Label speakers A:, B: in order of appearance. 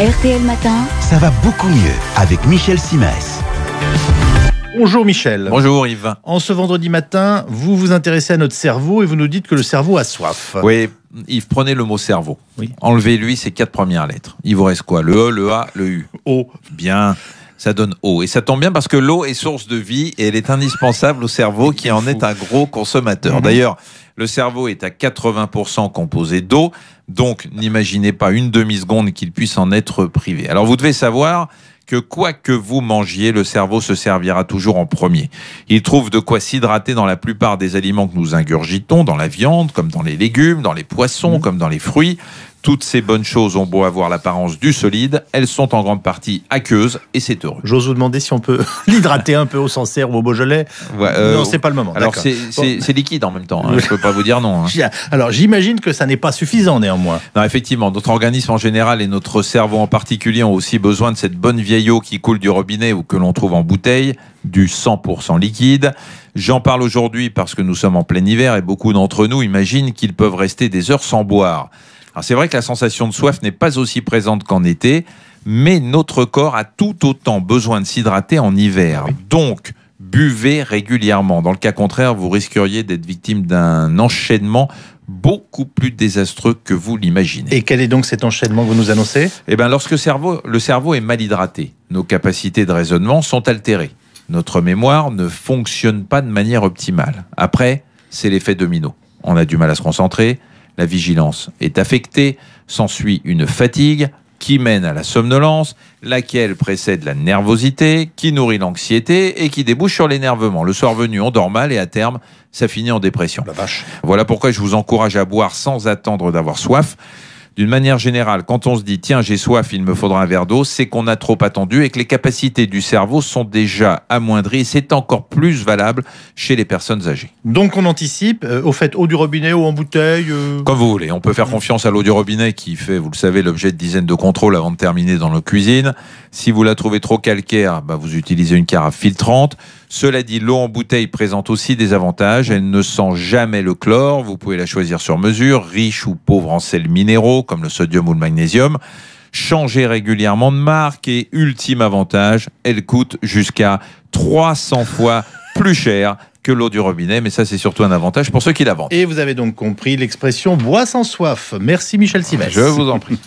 A: RTL Matin.
B: Ça va beaucoup mieux avec Michel Simès. Bonjour Michel. Bonjour Yves. En ce vendredi matin, vous vous intéressez à notre cerveau et vous
A: nous dites que le cerveau a soif. Oui, Yves, prenez le mot cerveau. Oui. Enlevez-lui ses quatre premières lettres. Il vous reste quoi Le E, le A, le U. O. Bien ça donne eau. Et ça tombe bien parce que l'eau est source de vie et elle est indispensable au cerveau qui en est un gros consommateur. Mhm. D'ailleurs, le cerveau est à 80% composé d'eau, donc n'imaginez pas une demi-seconde qu'il puisse en être privé. Alors vous devez savoir que quoi que vous mangiez, le cerveau se servira toujours en premier. Il trouve de quoi s'hydrater dans la plupart des aliments que nous ingurgitons, dans la viande, comme dans les légumes, dans les poissons, mhm. comme dans les fruits. Toutes ces bonnes choses ont beau avoir l'apparence du solide, elles sont en grande partie aqueuses et c'est heureux.
B: J'ose vous demander si on peut l'hydrater
A: un peu au Sancerre ou au Beaujolais. Ouais, euh, non, c'est pas le moment. Alors c'est liquide en même temps, hein, je peux pas vous dire non. Hein.
B: Alors j'imagine que ça n'est pas suffisant néanmoins.
A: Non, effectivement, notre organisme en général et notre cerveau en particulier ont aussi besoin de cette bonne vieille eau qui coule du robinet ou que l'on trouve en bouteille, du 100% liquide. J'en parle aujourd'hui parce que nous sommes en plein hiver et beaucoup d'entre nous imaginent qu'ils peuvent rester des heures sans boire. Alors c'est vrai que la sensation de soif n'est pas aussi présente qu'en été, mais notre corps a tout autant besoin de s'hydrater en hiver. Ah donc, buvez régulièrement. Dans le cas contraire, vous risqueriez d'être victime d'un enchaînement beaucoup plus désastreux que vous l'imaginez. Et quel est donc cet enchaînement que vous nous annoncez Eh bien, lorsque cerveau, le cerveau est mal hydraté, nos capacités de raisonnement sont altérées. Notre mémoire ne fonctionne pas de manière optimale. Après, c'est l'effet domino. On a du mal à se concentrer, la vigilance est affectée, s'ensuit une fatigue qui mène à la somnolence, laquelle précède la nervosité, qui nourrit l'anxiété et qui débouche sur l'énervement. Le soir venu, on dort mal et à terme, ça finit en dépression. Voilà pourquoi je vous encourage à boire sans attendre d'avoir soif d'une manière générale, quand on se dit tiens, j'ai soif, il me faudra un verre d'eau, c'est qu'on a trop attendu et que les capacités du cerveau sont déjà amoindries. C'est encore plus valable chez les personnes âgées.
B: Donc on anticipe, euh, au fait, eau du robinet, eau en bouteille euh,
A: Comme vous voulez. On peut faire confiance à l'eau du robinet qui fait, vous le savez, l'objet de dizaines de contrôles avant de terminer dans nos cuisines. Si vous la trouvez trop calcaire, bah, vous utilisez une carafe filtrante. Cela dit, l'eau en bouteille présente aussi des avantages. Elle ne sent jamais le chlore. Vous pouvez la choisir sur mesure, riche ou pauvre en sels minéraux comme le sodium ou le magnésium. Changer régulièrement de marque et ultime avantage, elle coûte jusqu'à 300 fois plus cher que l'eau du robinet, mais ça c'est surtout un avantage pour ceux qui la vendent. Et
B: vous avez donc compris l'expression bois sans soif. Merci Michel Simès. Je vous
A: en prie.